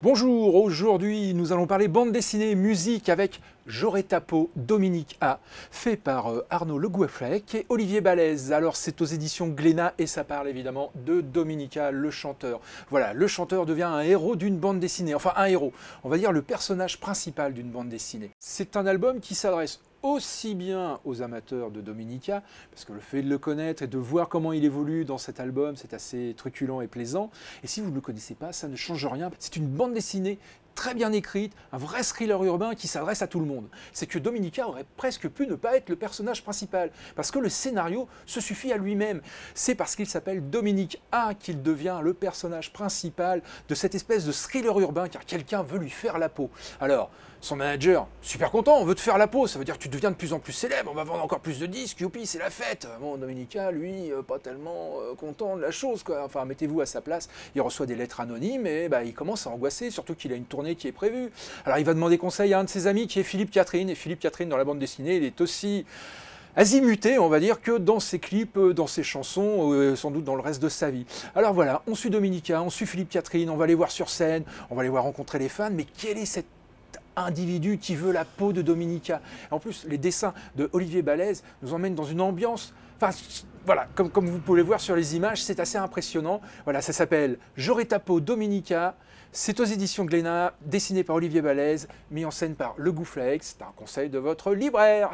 Bonjour, aujourd'hui nous allons parler bande dessinée, musique avec Joré Dominique A, fait par euh, Arnaud Le Goueflec et Olivier Balèze. Alors c'est aux éditions Glénat et ça parle évidemment de Dominica, le chanteur. Voilà, le chanteur devient un héros d'une bande dessinée, enfin un héros, on va dire le personnage principal d'une bande dessinée. C'est un album qui s'adresse aussi bien aux amateurs de Dominica, parce que le fait de le connaître et de voir comment il évolue dans cet album, c'est assez truculent et plaisant. Et si vous ne le connaissez pas, ça ne change rien. C'est une bande dessinée très bien écrite, un vrai thriller urbain qui s'adresse à tout le monde. C'est que Dominica aurait presque pu ne pas être le personnage principal, parce que le scénario se suffit à lui-même. C'est parce qu'il s'appelle Dominique A qu'il devient le personnage principal de cette espèce de thriller urbain, car quelqu'un veut lui faire la peau. Alors, son manager, super content, on veut te faire la peau, ça veut dire que tu deviens de plus en plus célèbre, on va vendre encore plus de disques, youpi, c'est la fête. Bon, Dominica, lui, euh, pas tellement euh, content de la chose, quoi. Enfin, mettez-vous à sa place, il reçoit des lettres anonymes et bah, il commence à angoisser, surtout qu'il a une tournée qui est prévu. Alors il va demander conseil à un de ses amis qui est Philippe Catherine. Et Philippe Catherine, dans la bande dessinée, il est aussi azimuté, on va dire, que dans ses clips, euh, dans ses chansons, euh, sans doute dans le reste de sa vie. Alors voilà, on suit Dominica, on suit Philippe Catherine, on va les voir sur scène, on va les voir rencontrer les fans, mais quelle est cette individu qui veut la peau de Dominica. En plus, les dessins de Olivier Balèze nous emmènent dans une ambiance. Enfin, voilà, comme, vous pouvez le voir sur les images, c'est assez impressionnant. Voilà, ça s'appelle J'aurai ta peau Dominica. C'est aux éditions Glénat, dessiné par Olivier Balèze, mis en scène par Le Goufflex. C'est un conseil de votre libraire.